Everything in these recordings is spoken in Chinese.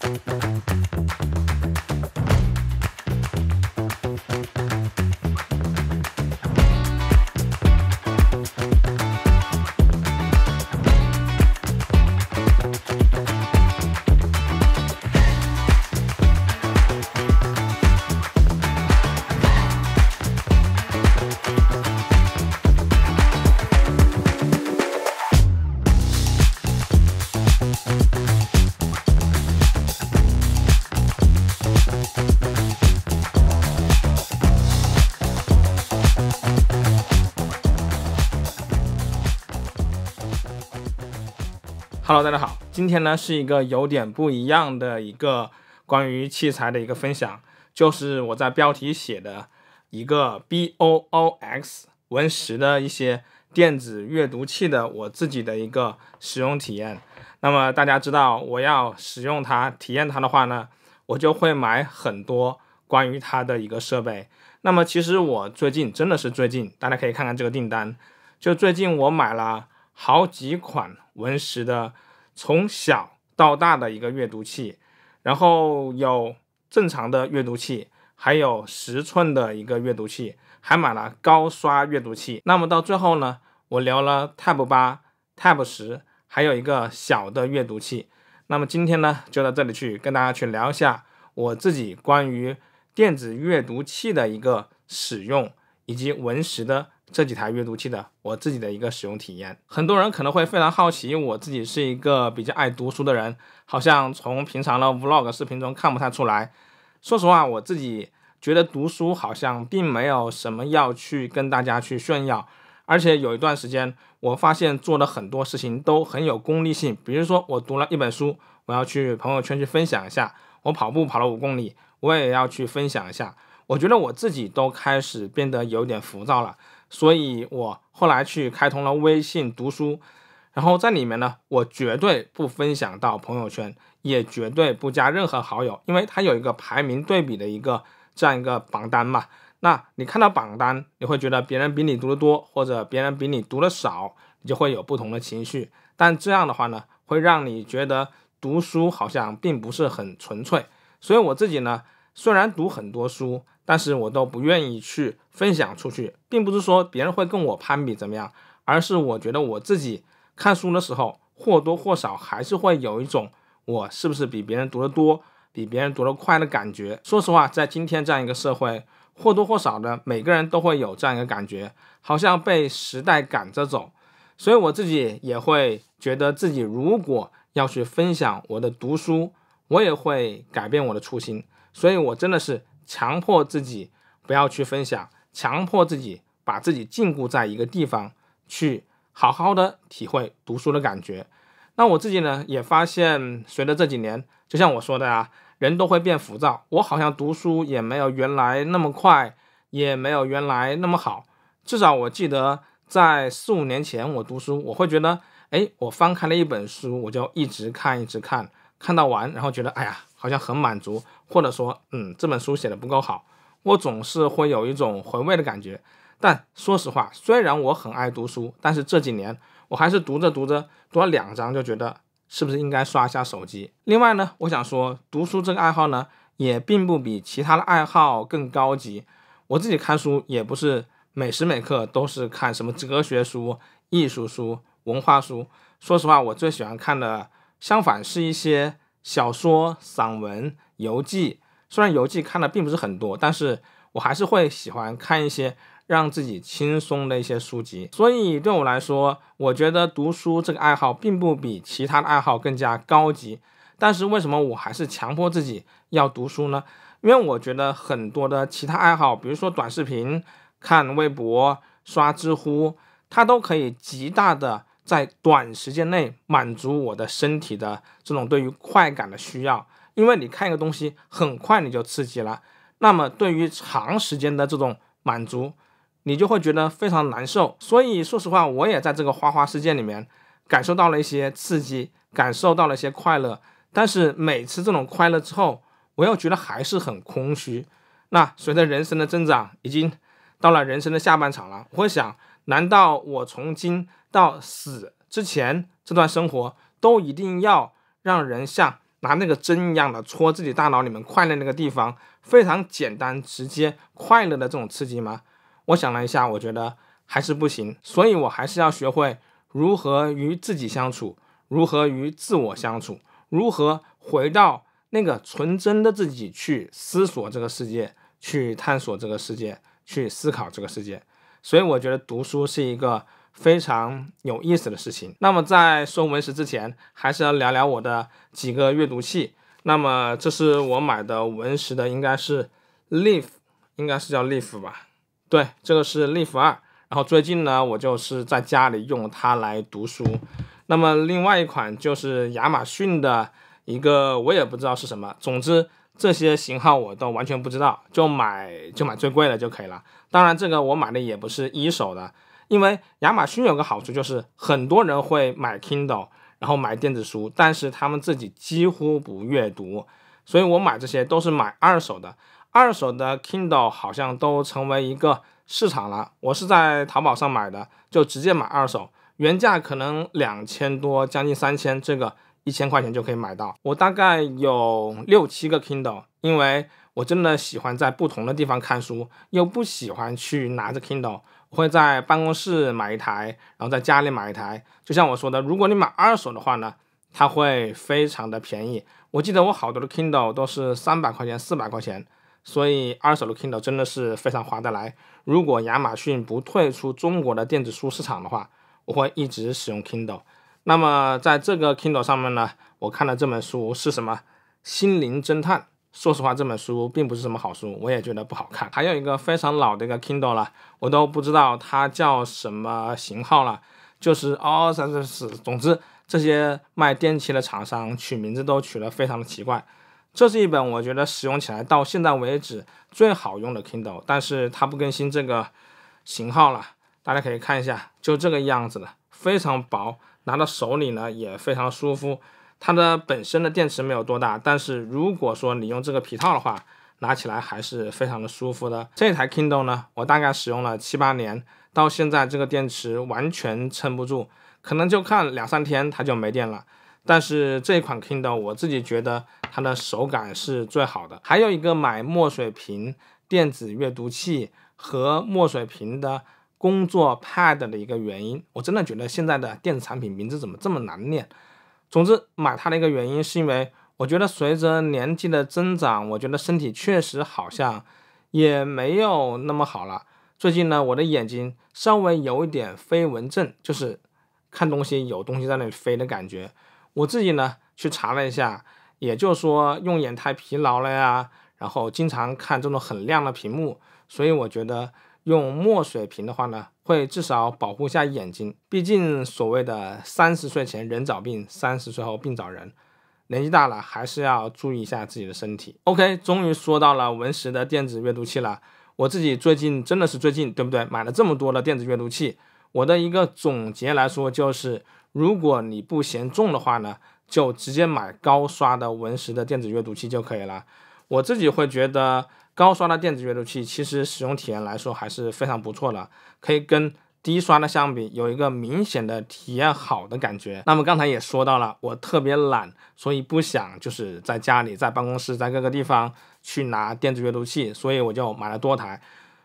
Thank you. Hello，大家好，今天呢是一个有点不一样的一个关于器材的一个分享，就是我在标题写的一个 BOOX 文石的一些电子阅读器的我自己的一个使用体验。那么大家知道我要使用它、体验它的话呢，我就会买很多关于它的一个设备。那么其实我最近真的是最近，大家可以看看这个订单，就最近我买了。好几款文石的从小到大的一个阅读器，然后有正常的阅读器，还有十寸的一个阅读器，还买了高刷阅读器。那么到最后呢，我聊了 Tab 八、Tab 十，还有一个小的阅读器。那么今天呢，就到这里去跟大家去聊一下我自己关于电子阅读器的一个使用以及文石的。这几台阅读器的我自己的一个使用体验，很多人可能会非常好奇，我自己是一个比较爱读书的人，好像从平常的 Vlog 视频中看不太出来。说实话，我自己觉得读书好像并没有什么要去跟大家去炫耀，而且有一段时间，我发现做的很多事情都很有功利性，比如说我读了一本书，我要去朋友圈去分享一下；我跑步跑了五公里，我也要去分享一下。我觉得我自己都开始变得有点浮躁了。所以，我后来去开通了微信读书，然后在里面呢，我绝对不分享到朋友圈，也绝对不加任何好友，因为它有一个排名对比的一个这样一个榜单嘛。那你看到榜单，你会觉得别人比你读的多，或者别人比你读的少，你就会有不同的情绪。但这样的话呢，会让你觉得读书好像并不是很纯粹。所以我自己呢。虽然读很多书，但是我都不愿意去分享出去，并不是说别人会跟我攀比怎么样，而是我觉得我自己看书的时候或多或少还是会有一种我是不是比别人读得多、比别人读得快的感觉。说实话，在今天这样一个社会，或多或少的每个人都会有这样一个感觉，好像被时代赶着走。所以我自己也会觉得自己如果要去分享我的读书，我也会改变我的初心。所以，我真的是强迫自己不要去分享，强迫自己把自己禁锢在一个地方，去好好的体会读书的感觉。那我自己呢，也发现，随着这几年，就像我说的啊，人都会变浮躁。我好像读书也没有原来那么快，也没有原来那么好。至少我记得在四五年前，我读书，我会觉得，哎，我翻开了一本书，我就一直看，一直看。看到完，然后觉得哎呀，好像很满足，或者说，嗯，这本书写的不够好，我总是会有一种回味的感觉。但说实话，虽然我很爱读书，但是这几年我还是读着读着，读了两章就觉得是不是应该刷一下手机。另外呢，我想说，读书这个爱好呢，也并不比其他的爱好更高级。我自己看书也不是每时每刻都是看什么哲学书、艺术书、文化书。说实话，我最喜欢看的。相反，是一些小说、散文、游记。虽然游记看的并不是很多，但是我还是会喜欢看一些让自己轻松的一些书籍。所以，对我来说，我觉得读书这个爱好并不比其他的爱好更加高级。但是，为什么我还是强迫自己要读书呢？因为我觉得很多的其他爱好，比如说短视频、看微博、刷知乎，它都可以极大的。在短时间内满足我的身体的这种对于快感的需要，因为你看一个东西很快你就刺激了，那么对于长时间的这种满足，你就会觉得非常难受。所以说实话，我也在这个花花世界里面感受到了一些刺激，感受到了一些快乐，但是每次这种快乐之后，我又觉得还是很空虚。那随着人生的增长，已经到了人生的下半场了，我想，难道我从今？到死之前，这段生活都一定要让人像拿那个针一样的戳自己大脑里面快乐那个地方，非常简单直接快乐的这种刺激吗？我想了一下，我觉得还是不行，所以我还是要学会如何与自己相处，如何与自我相处，如何回到那个纯真的自己去思索这个世界，去探索这个世界，去思考这个世界。所以我觉得读书是一个。非常有意思的事情。那么在说文石之前，还是要聊聊我的几个阅读器。那么这是我买的文石的，应该是 l e a f 应该是叫 l e a f 吧？对，这个是 l e a f 二。然后最近呢，我就是在家里用它来读书。那么另外一款就是亚马逊的一个，我也不知道是什么。总之这些型号我都完全不知道，就买就买最贵的就可以了。当然这个我买的也不是一手的。因为亚马逊有个好处，就是很多人会买 Kindle，然后买电子书，但是他们自己几乎不阅读，所以我买这些都是买二手的。二手的 Kindle 好像都成为一个市场了。我是在淘宝上买的，就直接买二手，原价可能两千多，将近三千，这个一千块钱就可以买到。我大概有六七个 Kindle，因为我真的喜欢在不同的地方看书，又不喜欢去拿着 Kindle。会在办公室买一台，然后在家里买一台。就像我说的，如果你买二手的话呢，它会非常的便宜。我记得我好多的 Kindle 都是三百块钱、四百块钱，所以二手的 Kindle 真的是非常划得来。如果亚马逊不退出中国的电子书市场的话，我会一直使用 Kindle。那么在这个 Kindle 上面呢，我看了这本书是什么，《心灵侦探》。说实话，这本书并不是什么好书，我也觉得不好看。还有一个非常老的一个 Kindle 了，我都不知道它叫什么型号了，就是二三三四。总之，这些卖电器的厂商取名字都取得非常的奇怪。这是一本我觉得使用起来到现在为止最好用的 Kindle，但是它不更新这个型号了。大家可以看一下，就这个样子的，非常薄，拿到手里呢也非常舒服。它的本身的电池没有多大，但是如果说你用这个皮套的话，拿起来还是非常的舒服的。这台 Kindle 呢，我大概使用了七八年，到现在这个电池完全撑不住，可能就看两三天它就没电了。但是这款 Kindle 我自己觉得它的手感是最好的。还有一个买墨水屏电子阅读器和墨水屏的工作 Pad 的一个原因，我真的觉得现在的电子产品名字怎么这么难念？总之，买它的一个原因是因为，我觉得随着年纪的增长，我觉得身体确实好像也没有那么好了。最近呢，我的眼睛稍微有一点飞蚊症，就是看东西有东西在那里飞的感觉。我自己呢去查了一下，也就是说用眼太疲劳了呀，然后经常看这种很亮的屏幕，所以我觉得用墨水屏的话呢。会至少保护一下眼睛，毕竟所谓的三十岁前人找病，三十岁后病找人，年纪大了还是要注意一下自己的身体。OK，终于说到了文石的电子阅读器了。我自己最近真的是最近，对不对？买了这么多的电子阅读器，我的一个总结来说就是，如果你不嫌重的话呢，就直接买高刷的文石的电子阅读器就可以了。我自己会觉得。高刷的电子阅读器其实使用体验来说还是非常不错的，可以跟低刷的相比有一个明显的体验好的感觉。那么刚才也说到了，我特别懒，所以不想就是在家里、在办公室、在各个地方去拿电子阅读器，所以我就买了多台。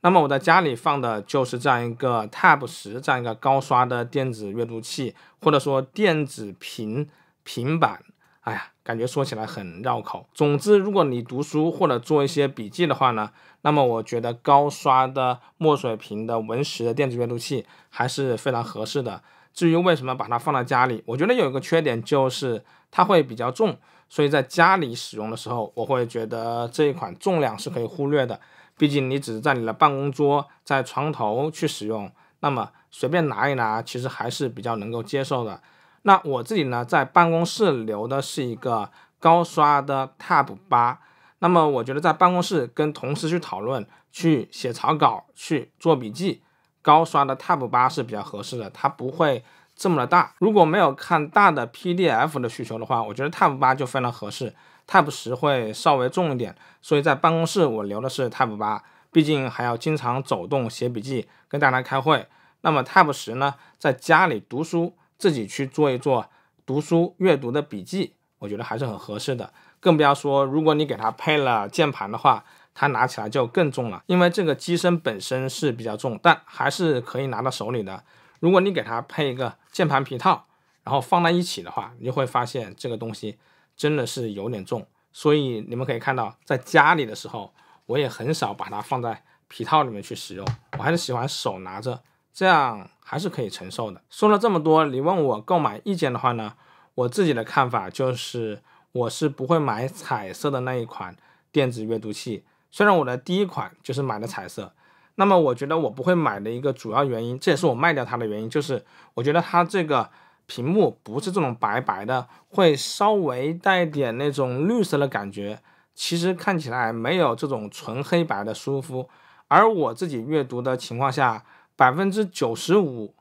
那么我在家里放的就是这样一个 Tab 十这样一个高刷的电子阅读器，或者说电子屏平板。哎呀，感觉说起来很绕口。总之，如果你读书或者做一些笔记的话呢，那么我觉得高刷的墨水屏的文石的电子阅读器还是非常合适的。至于为什么把它放在家里，我觉得有一个缺点就是它会比较重，所以在家里使用的时候，我会觉得这一款重量是可以忽略的。毕竟你只是在你的办公桌、在床头去使用，那么随便拿一拿，其实还是比较能够接受的。那我自己呢，在办公室留的是一个高刷的 Tab 八，那么我觉得在办公室跟同事去讨论、去写草稿、去做笔记，高刷的 Tab 八是比较合适的，它不会这么的大。如果没有看大的 PDF 的需求的话，我觉得 Tab 八就非常合适。Tab 十会稍微重一点，所以在办公室我留的是 Tab 八，毕竟还要经常走动、写笔记、跟大家开会。那么 Tab 十呢，在家里读书。自己去做一做读书阅读的笔记，我觉得还是很合适的。更不要说，如果你给它配了键盘的话，它拿起来就更重了。因为这个机身本身是比较重，但还是可以拿到手里的。如果你给它配一个键盘皮套，然后放在一起的话，你就会发现这个东西真的是有点重。所以你们可以看到，在家里的时候，我也很少把它放在皮套里面去使用，我还是喜欢手拿着。这样还是可以承受的。说了这么多，你问我购买意见的话呢？我自己的看法就是，我是不会买彩色的那一款电子阅读器。虽然我的第一款就是买的彩色，那么我觉得我不会买的一个主要原因，这也是我卖掉它的原因，就是我觉得它这个屏幕不是这种白白的，会稍微带点那种绿色的感觉，其实看起来没有这种纯黑白的舒服。而我自己阅读的情况下。百分之九十五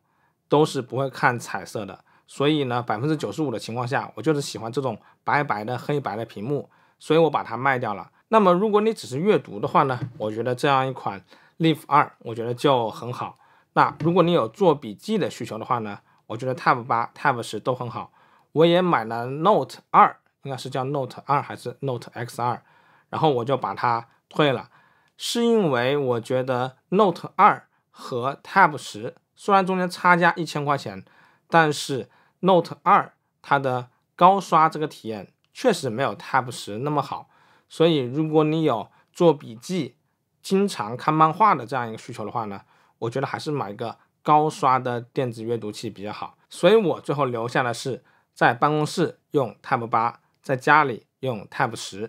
都是不会看彩色的，所以呢，百分之九十五的情况下，我就是喜欢这种白白的、黑白的屏幕，所以我把它卖掉了。那么，如果你只是阅读的话呢，我觉得这样一款 Live 二，我觉得就很好。那如果你有做笔记的需求的话呢，我觉得 Tab 八、Tab 十都很好。我也买了 Note 二，应该是叫 Note 二还是 Note X 二，然后我就把它退了，是因为我觉得 Note 二。和 Tab 十虽然中间差价一千块钱，但是 Note 二它的高刷这个体验确实没有 Tab 十那么好，所以如果你有做笔记、经常看漫画的这样一个需求的话呢，我觉得还是买一个高刷的电子阅读器比较好。所以我最后留下的是在办公室用 Tab 八，在家里用 Tab 十，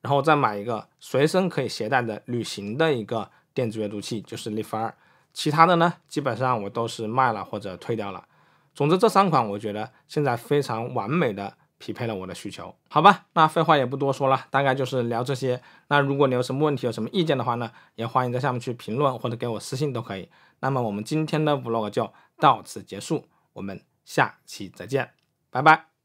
然后再买一个随身可以携带的旅行的一个电子阅读器，就是 Leaf 二。其他的呢，基本上我都是卖了或者退掉了。总之，这三款我觉得现在非常完美的匹配了我的需求，好吧？那废话也不多说了，大概就是聊这些。那如果你有什么问题、有什么意见的话呢，也欢迎在下面去评论或者给我私信都可以。那么我们今天的 vlog 就到此结束，我们下期再见，拜拜。